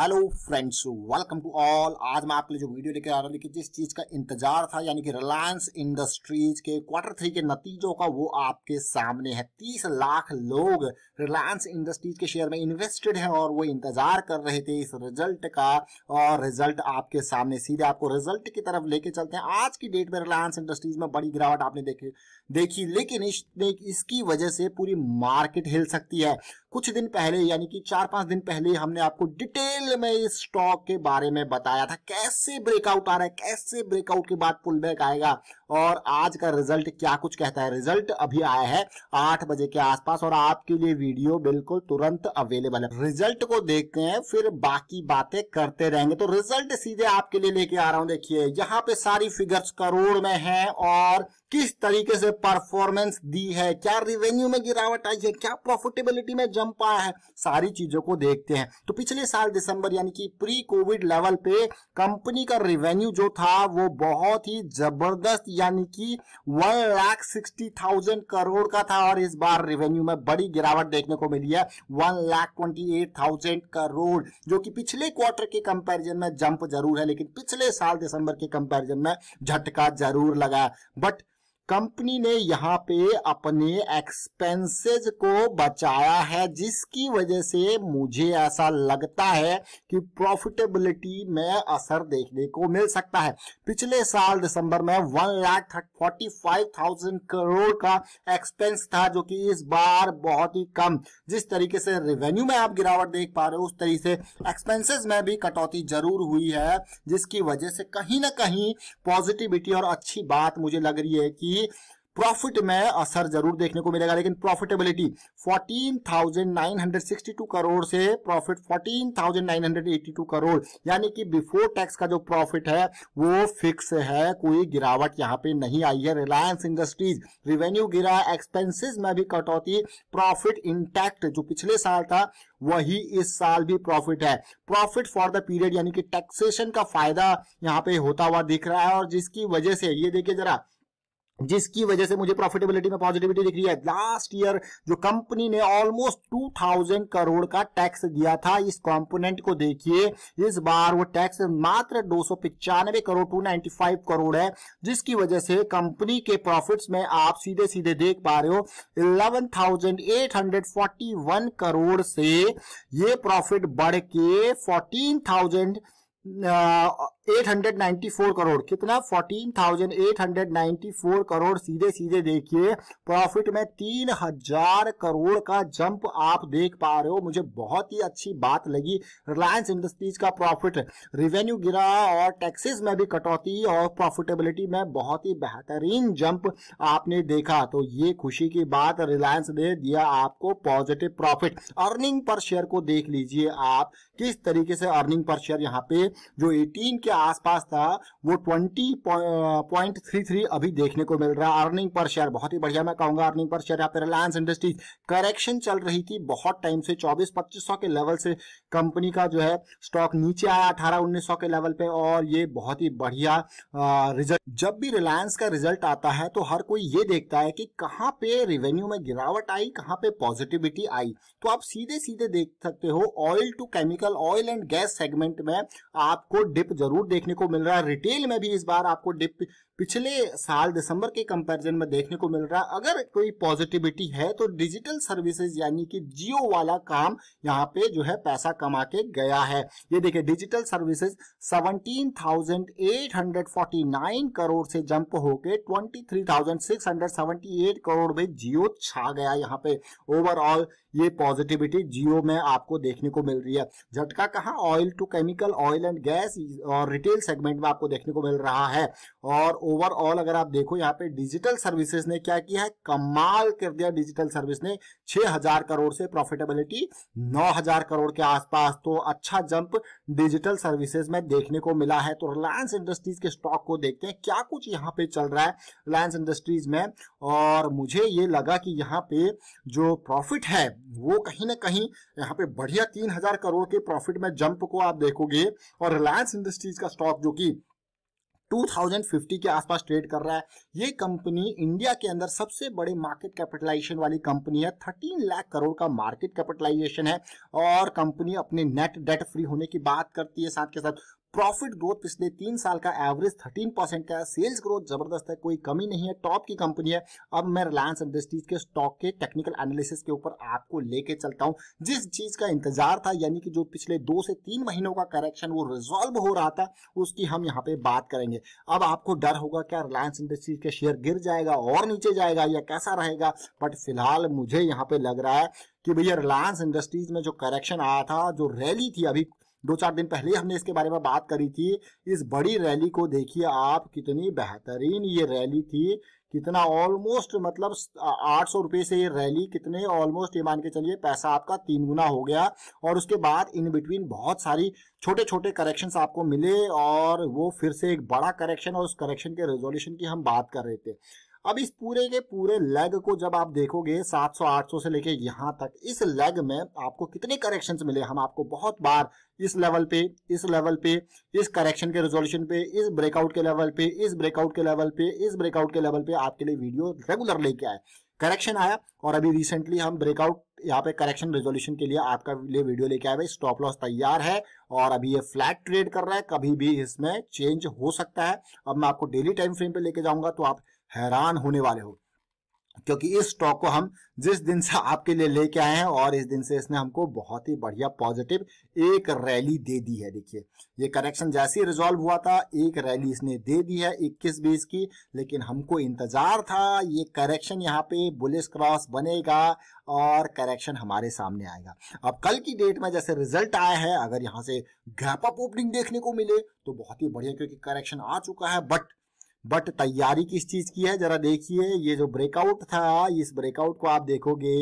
hello friends welcome to all आज मैं आपके लिए जो वीडियो लेकर आ रहा हूँ देखिए जिस चीज़ का इंतजार था यानी कि रिलायंस इंडस्ट्रीज के क्वार्टर थ्री के नतीजों का वो आपके सामने है तीस लाख लोग रिलायंस इंडस्ट्रीज के शेयर में इन्वेस्टेड हैं और वो इंतजार कर रहे थे इस रिजल्ट का और रिजल्ट आपके सामने सीधे आपको रिजल्ट की तरफ लेके चलते हैं आज की डेट में रिलायंस इंडस्ट्रीज में बड़ी गिरावट आपने देखी देखी लेकिन इसकी वजह से पूरी मार्केट हिल सकती है कुछ दिन पहले यानी कि चार पांच दिन पहले हमने आपको डिटेल में इस स्टॉक के बारे में बताया था कैसे ब्रेकआउट आ रहा है कैसे ब्रेकआउट के बाद पुल बैक आएगा और आज का रिजल्ट क्या कुछ कहता है रिजल्ट अभी आया है आठ बजे के आसपास और आपके लिए वीडियो बिल्कुल तुरंत अवेलेबल है रिजल्ट को देखते हैं फिर बाकी बातें करते रहेंगे तो रिजल्ट सीधे आपके लिए लेके आ रहा हूं देखिए यहाँ पे सारी फिगर्स करोड़ में है और किस तरीके से परफॉर्मेंस दी है क्या रिवेन्यू में गिरावट आई है क्या प्रॉफिटेबिलिटी में जंप आया है सारी चीजों को देखते हैं तो पिछले साल दिसंबर यानी कि प्री कोविड लेवल पे कंपनी का रिवेन्यू जो था वो बहुत ही जबरदस्त यानी कि one lakh sixty thousand crore का था और इस बार रेवेन्यू में बड़ी गिरावट देखने को मिली है one lakh twenty eight thousand crore जो कि पिछले क्वार्टर के कंपैरिजन में जंप जरूर है लेकिन पिछले साल दिसंबर के कंपैरिजन में झटका जरूर लगा बट कंपनी ने यहाँ पे अपने एक्सपेंसेस को बचाया है जिसकी वजह से मुझे ऐसा लगता है कि प्रॉफिटेबिलिटी में असर देखने को मिल सकता है पिछले साल दिसंबर में one lakh forty five thousand crore का एक्सपेंस था जो कि इस बार बहुत ही कम जिस तरीके से रेवेन्यू में आप गिरावट देख पा रहे हो उस तरीके से एक्सपेंसेस में भी कटौती जरूर हुई है जिसकी वजह से कहीं ना कहीं पॉजिटिविटी और अच्छी बात मुझे लग रही है कि देखिए प्रॉफिट में असर जरूर देखने को मिलेगा लेकिन प्रॉफिटेबिलिटी 14,962 करोड़ से प्रॉफिट 14,982 करोड़ यानी कि बिफोर टैक्स का जो प्रॉफिट है वो फिक्स है कोई गिरावट यहाँ पे नहीं आई है रिलायंस इंडस्ट्रीज रिवेन्यू गिरा एक्सपेंसेस में भी कटौती प्रॉफिट इंटैक्ट जो पिछले साल था वही इस साल भी प्रॉफिट है प्रॉफिट फॉर द पीरियड यानी कि टैक्सेशन का फायदा यहाँ पे होता हुआ दिख रहा है और जिसकी वजह से ये देखिए जरा जिसकी वजह से मुझे प्रॉफिटेबिलिटी में पॉजिटिविटी दिख रही है लास्ट ईयर जो कंपनी ने ऑलमोस्ट 2000 करोड़ का टैक्स दिया था इस कंपोनेंट को देखिए इस बार वो टैक्स मात्र दो करोड़ 295 करोड़ है जिसकी वजह से कंपनी के प्रॉफिट्स में आप सीधे सीधे देख पा रहे हो 11,841 करोड़ से ये प्रॉफिट बढ़ के फोर्टीन 894 करोड़ कितना 14,894 करोड़ सीधे सीधे देखिए प्रॉफिट में 3000 करोड़ का जंप आप देख पा रहे हो मुझे बहुत ही अच्छी बात लगी रिलायंस इंडस्ट्रीज का प्रॉफिट रिवेन्यू गिरा और टैक्सेस में भी कटौती और प्रॉफिटेबिलिटी में बहुत ही बेहतरीन जंप आपने देखा तो ये खुशी की बात रिलायंस ने दिया आपको positive profit earning per share को देख लीजिए आप किस तरीके से अर्निंग पर शेयर यहाँ पे जो एटीन के आसपास था वो 20.33 अभी देखने को मिल रहा है अर्निंग पर शेयर बहुत ही बढ़िया मैं कहूंगा अर्निंग पर शेयर यहाँ पे रिलायंस इंडस्ट्रीज करेक्शन चल रही थी बहुत टाइम से 24 2500 के लेवल से कंपनी का जो है स्टॉक नीचे आया 18 1900 के लेवल पे और ये बहुत ही बढ़िया रिजल्ट जब भी रिलायंस का रिजल्ट आता है तो हर कोई ये देखता है कि कहाँ पे रिवेन्यू में गिरावट आई कहाँ पे पॉजिटिविटी आई तो आप सीधे सीधे देख सकते हो oil to chemical oil and gas segment में आपको डिप जरूर जरूर देखने को मिल रहा है रिटेल में भी इस बार आपको डिप पिछले साल दिसंबर के कंपैरिजन में देखने को मिल रहा है अगर कोई पॉजिटिविटी है तो डिजिटल सर्विसेज यानी कि जियो वाला काम यहाँ पे जो है पैसा कमा के गया है ये देखिए डिजिटल सर्विसेज 17,849 करोड़ से जंप होके 23,678 करोड़ में जियो छा गया यहाँ पे ओवरऑल ये पॉजिटिविटी जियो में आपको देखने को मिल रही है झटका कहा oil to chemical oil and gas और और रिटेल सेगमेंट में आपको देखने को मिल रहा है और ओवरऑल अगर आप देखो यहाँ पे डिजिटल सर्विसेज ने क्या किया है कमाल कर दिया डिजिटल सर्विस ने 6000 करोड़ से प्रॉफिटेबिलिटी 9000 करोड़ के आसपास तो अच्छा जंप डिजिटल सर्विसेज में देखने को मिला है तो रिलायंस इंडस्ट्रीज के स्टॉक को देखते हैं क्या कुछ यहाँ पे चल रहा है रिलायंस इंडस्ट्रीज में और मुझे ये लगा कि यहाँ पे जो प्रॉफिट है वो कहीं ना कहीं यहाँ पे बढ़िया तीन हजार करोड़ के प्रॉफिट में जंप को आप देखोगे और रिलायंस इंडस्ट्रीज रुपीज का स्टॉक जो कि 2050 के आसपास ट्रेड कर रहा है ये कंपनी इंडिया के अंदर सबसे बड़े मार्केट कैपिटलाइजेशन वाली कंपनी है 13 लाख करोड़ का मार्केट कैपिटलाइजेशन है और कंपनी अपने नेट डेट फ्री होने की बात करती है साथ के साथ प्रॉफिट ग्रोथ पिछले तीन साल का एवरेज 13 परसेंट का है सेल्स ग्रोथ जबरदस्त है कोई कमी नहीं है टॉप की कंपनी है अब मैं रिलायंस इंडस्ट्रीज के स्टॉक के टेक्निकल एनालिसिस के ऊपर आपको लेके चलता हूं जिस चीज का इंतजार था यानी कि जो पिछले दो से तीन महीनों का करेक्शन वो रिजॉल्व हो रहा था उसकी हम यहाँ पे बात करेंगे अब आपको डर होगा क्या रिलायंस इंडस्ट्रीज के शेयर गिर जाएगा और नीचे जाएगा या कैसा रहेगा बट फिलहाल मुझे यहाँ पे लग रहा है कि भैया रिलायंस इंडस्ट्रीज में जो करेक्शन आया था जो रैली थी अभी दो चार दिन पहले हमने इसके बारे में बात करी थी इस बड़ी रैली को देखिए आप कितनी बेहतरीन ये रैली थी कितना ऑलमोस्ट मतलब आठ सौ रुपये से ये रैली कितने ऑलमोस्ट ये मान के चलिए पैसा आपका तीन गुना हो गया और उसके बाद इन बिटवीन बहुत सारी छोटे छोटे करेक्शंस आपको मिले और वो फिर से एक बड़ा करेक्शन और उस करेक्शन के रेजोल्यूशन की हम बात कर रहे थे अब इस पूरे के पूरे लेग को जब आप देखोगे 700 800 से लेके यहाँ तक इस लेग में आपको कितने करेक्शंस मिले हम आपको बहुत बार इस लेवल पे इस लेवल पे इस करेक्शन के रेजोल्यूशन पे इस ब्रेकआउट के लेवल पे इस ब्रेकआउट के लेवल पे इस ब्रेकआउट के लेवल पे आपके लिए वीडियो रेगुलर लेके आए करेक्शन आया और अभी रिसेंटली हम ब्रेकआउट यहाँ पे करेक्शन रेजोल्यूशन के लिए आपका लिए वीडियो लेके आए स्टॉप लॉस तैयार है और अभी ये फ्लैट ट्रेड कर रहा है कभी भी इसमें चेंज हो सकता है अब मैं आपको डेली टाइम फ्रेम पे लेके जाऊंगा तो आप हैरान होने वाले हो क्योंकि इस स्टॉक को हम जिस दिन से आपके लिए लेके आए हैं और इस दिन से इसने हमको बहुत ही बढ़िया पॉजिटिव एक रैली दे दी है देखिए ये करेक्शन जैसे ही रिजॉल्व हुआ था एक रैली इसने दे दी है इक्कीस बीस की लेकिन हमको इंतजार था ये करेक्शन यहाँ पे बुलिस क्रॉस बनेगा और करेक्शन हमारे सामने आएगा अब कल की डेट में जैसे रिजल्ट आया है अगर यहाँ से गैप अप ओपनिंग देखने को मिले तो बहुत ही बढ़िया क्योंकि करेक्शन आ चुका है बट बट तैयारी किस चीज़ की है जरा देखिए ये जो ब्रेकआउट था इस ब्रेकआउट को आप देखोगे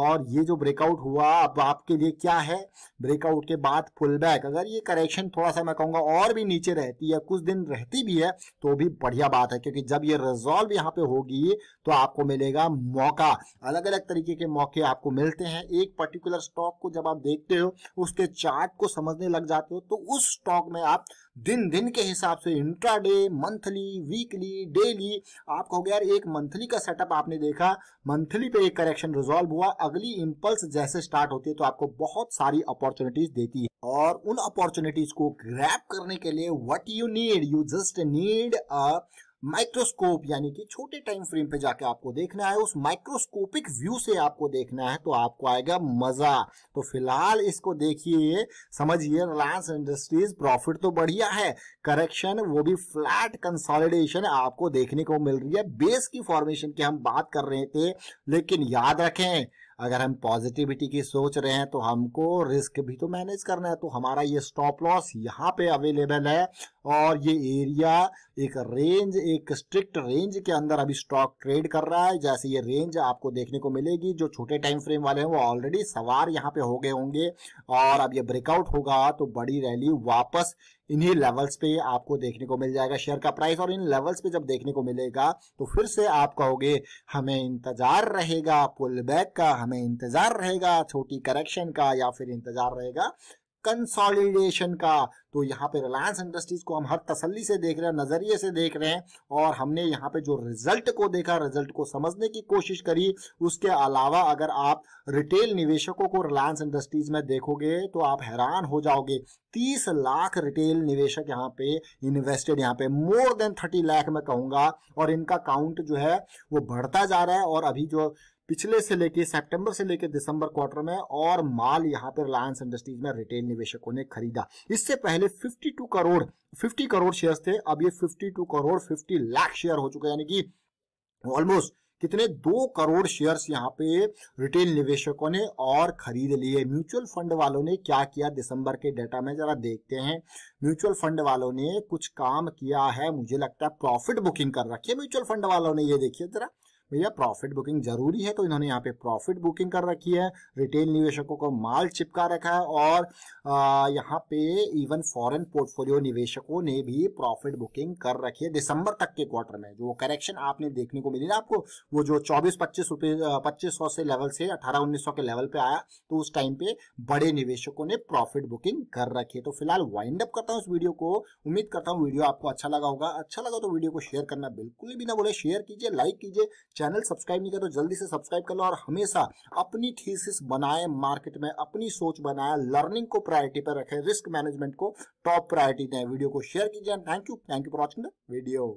और ये जो ब्रेकआउट हुआ अब आपके लिए क्या है ब्रेकआउट के बाद फुल बैक अगर ये करेक्शन थोड़ा सा मैं कहूंगा और भी नीचे रहती है कुछ दिन रहती भी है तो भी बढ़िया बात है क्योंकि जब ये रिजॉल्व यहाँ पे होगी तो आपको मिलेगा मौका अलग अलग तरीके के मौके आपको मिलते हैं एक पर्टिकुलर स्टॉक को जब आप देखते हो उसके चार्ट को समझने लग जाते हो तो उस स्टॉक में आप दिन दिन के हिसाब से इंट्राडे मंथली वीकली डेली आप कहोगे यार एक मंथली का सेटअप आपने देखा मंथली पे एक करेक्शन रिजॉल्व हुआ अगली इंपल्स जैसे स्टार्ट होती है तो आपको बहुत सारी अपॉर्चुनिटीज देती है और उन अपॉर्चुनिटीज को ग्रैप करने के लिए what you need you just need a microscope यानी कि छोटे टाइम फ्रेम पे जाके आपको देखना है उस माइक्रोस्कोपिक व्यू से आपको देखना है तो आपको आएगा मजा तो फिलहाल इसको देखिए समझिए रिलायंस इंडस्ट्रीज प्रॉफिट तो बढ़िया है करेक्शन वो भी फ्लैट कंसोलिडेशन आपको देखने को मिल रही है बेस की फॉर्मेशन की हम बात कर रहे थे लेकिन याद रखें अगर हम पॉजिटिविटी की सोच रहे हैं तो हमको रिस्क भी तो मैनेज करना है तो हमारा ये स्टॉप लॉस यहाँ पे अवेलेबल है और ये एरिया एक रेंज एक स्ट्रिक्ट रेंज के अंदर अभी स्टॉक ट्रेड कर रहा है जैसे ये रेंज आपको देखने को मिलेगी जो छोटे टाइम फ्रेम वाले हैं वो ऑलरेडी सवार यहाँ पे हो गए होंगे और अब ये ब्रेकआउट होगा तो बड़ी रैली वापस इन्हीं लेवल्स पे आपको देखने को मिल जाएगा शेयर का प्राइस और इन लेवल्स पे जब देखने को मिलेगा तो फिर से आप कहोगे हमें इंतजार रहेगा पुल बैक का हमें इंतजार रहेगा छोटी करेक्शन का या फिर इंतजार रहेगा कंसोलिडेशन का तो यहाँ पे रिलायंस इंडस्ट्रीज को हम हर तसल्ली से देख रहे हैं नजरिए से देख रहे हैं और हमने यहाँ पे जो रिजल्ट को देखा रिजल्ट को समझने की कोशिश करी उसके अलावा अगर आप रिटेल निवेशकों को रिलायंस इंडस्ट्रीज में देखोगे तो आप हैरान हो जाओगे तीस लाख रिटेल निवेशक यहाँ पे इन्वेस्टेड यहाँ पे मोर देन थर्टी लाख में कहूंगा और इनका काउंट जो है वो बढ़ता जा रहा है और अभी जो पिछले से लेके सितंबर से लेके दिसंबर क्वार्टर में और माल यहाँ पर रिलायंस इंडस्ट्रीज में रिटेल निवेशकों ने खरीदा इससे पहले 52 करोड़ 50 करोड़ शेयर्स थे अब ये 52 करोड़ 50 लाख शेयर हो चुके हैं यानी कि ऑलमोस्ट कितने दो करोड़ शेयर्स यहाँ पे रिटेल निवेशकों ने और खरीद लिए म्यूचुअल फंड वालों ने क्या किया दिसंबर के डेटा में जरा देखते हैं म्यूचुअल फंड वालों ने कुछ काम किया है मुझे लगता है प्रॉफिट बुकिंग कर रखी है म्यूचुअल फंड वालों ने ये देखिए जरा भैया प्रॉफिट बुकिंग जरूरी है तो इन्होंने यहाँ पे प्रॉफिट बुकिंग कर रखी है रिटेल निवेशकों को माल चिपका रखा है और यहाँ पे इवन फॉरेन पोर्टफोलियो निवेशकों ने भी प्रॉफिट बुकिंग कर रखी है दिसंबर तक के क्वार्टर में जो करेक्शन आपने देखने को मिली ना आपको वो जो चौबीस पच्चीस रुपये पच्चीस सौ से लेवल से अठारह उन्नीस सौ के लेवल पे आया तो उस टाइम पे बड़े निवेशकों ने प्रॉफिट बुकिंग कर रखी है तो फिलहाल वाइंड अप करता हूँ उस वीडियो को उम्मीद करता हूँ वीडियो आपको अच्छा लगा होगा अच्छा लगा तो वीडियो को शेयर करना बिल्कुल भी ना बोले शेयर कीजिए लाइक कीजिए चैनल सब्सक्राइब नहीं कर तो जल्दी से सब्सक्राइब कर लो और हमेशा अपनी थीसिस बनाए मार्केट में अपनी सोच बनाए लर्निंग को प्रायोरिटी पर रखें रिस्क मैनेजमेंट को टॉप प्रायोरिटी दें वीडियो को शेयर कीजिए thank you thank you for watching the video